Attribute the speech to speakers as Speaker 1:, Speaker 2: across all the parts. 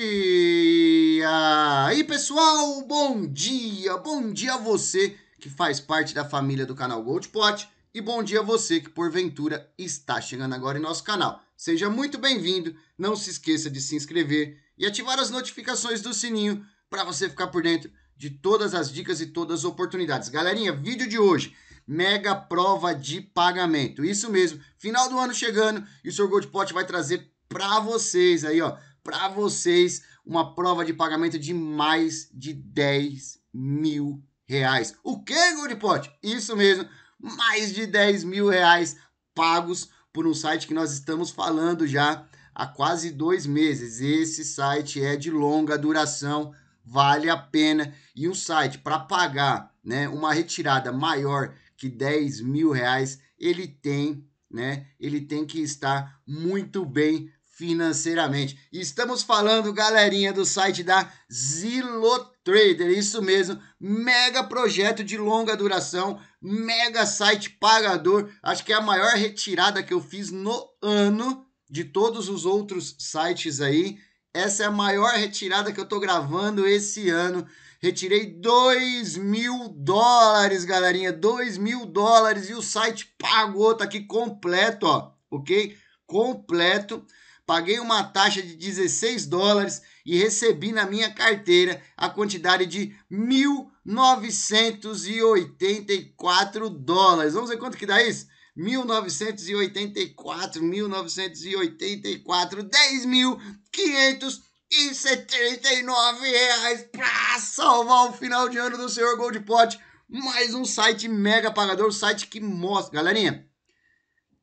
Speaker 1: E aí, pessoal, bom dia! Bom dia a você que faz parte da família do canal Gold Pot e bom dia a você que porventura está chegando agora em nosso canal. Seja muito bem-vindo, não se esqueça de se inscrever e ativar as notificações do sininho para você ficar por dentro de todas as dicas e todas as oportunidades. Galerinha, vídeo de hoje, mega prova de pagamento. Isso mesmo, final do ano chegando e o Sr. Gold Pot vai trazer para vocês aí, ó, para vocês uma prova de pagamento de mais de 10 mil reais. O que, Guripote? Isso mesmo, mais de 10 mil reais pagos por um site que nós estamos falando já há quase dois meses. Esse site é de longa duração, vale a pena. E um site para pagar né, uma retirada maior que 10 mil reais, ele tem, né? Ele tem que estar muito bem financeiramente. Estamos falando, galerinha, do site da Zilotrader, isso mesmo, mega projeto de longa duração, mega site pagador, acho que é a maior retirada que eu fiz no ano de todos os outros sites aí. Essa é a maior retirada que eu tô gravando esse ano. Retirei 2 mil dólares, galerinha. 2 mil dólares. E o site pagou, tá aqui completo, ó. Ok? Completo paguei uma taxa de 16 dólares e recebi na minha carteira a quantidade de 1.984 dólares. Vamos ver quanto que dá isso? 1984, 1984, 10.579 reais para salvar o final de ano do Senhor Gold Pot. Mais um site mega pagador, um site que mostra, galerinha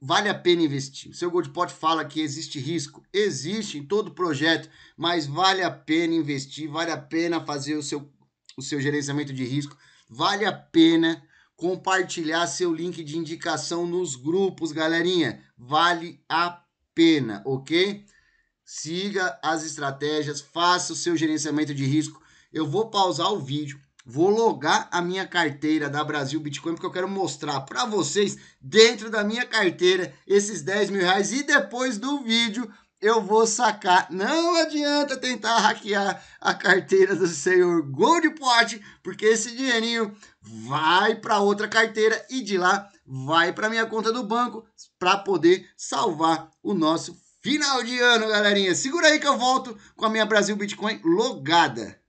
Speaker 1: vale a pena investir. O seu Goldpot fala que existe risco. Existe em todo projeto, mas vale a pena investir, vale a pena fazer o seu, o seu gerenciamento de risco, vale a pena compartilhar seu link de indicação nos grupos, galerinha. Vale a pena, ok? Siga as estratégias, faça o seu gerenciamento de risco. Eu vou pausar o vídeo Vou logar a minha carteira da Brasil Bitcoin, porque eu quero mostrar para vocês, dentro da minha carteira, esses 10 mil reais. E depois do vídeo, eu vou sacar. Não adianta tentar hackear a carteira do senhor Goldport, porque esse dinheirinho vai para outra carteira e de lá vai para minha conta do banco para poder salvar o nosso final de ano, galerinha. Segura aí que eu volto com a minha Brasil Bitcoin logada.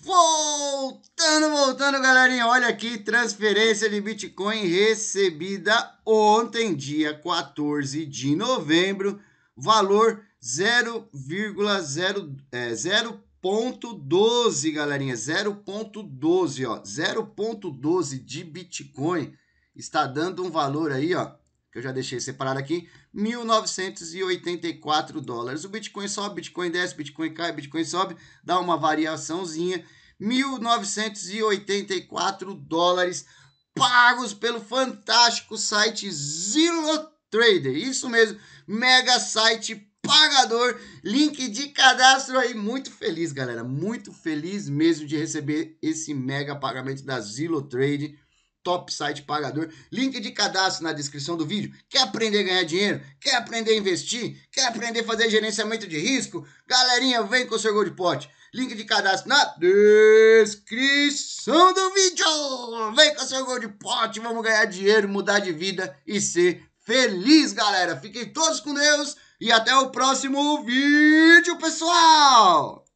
Speaker 1: Voltando, voltando, galerinha. Olha aqui, transferência de Bitcoin recebida ontem, dia 14 de novembro, valor 0,0 é, 0.12, galerinha, 0.12, ó. 0.12 de Bitcoin está dando um valor aí, ó, que eu já deixei separado aqui, 1984 dólares. O Bitcoin sobe, Bitcoin desce, Bitcoin cai, Bitcoin sobe, dá uma variaçãozinha. 1984 dólares pagos pelo fantástico site Zillow Trader. Isso mesmo, mega site pagador, link de cadastro aí. Muito feliz, galera, muito feliz mesmo de receber esse mega pagamento da Zillow Trader top site pagador. Link de cadastro na descrição do vídeo. Quer aprender a ganhar dinheiro? Quer aprender a investir? Quer aprender a fazer gerenciamento de risco? Galerinha, vem com o seu gol de pote. Link de cadastro na descrição do vídeo. Vem com o seu gol de pote. Vamos ganhar dinheiro, mudar de vida e ser feliz, galera. Fiquem todos com Deus e até o próximo vídeo, pessoal.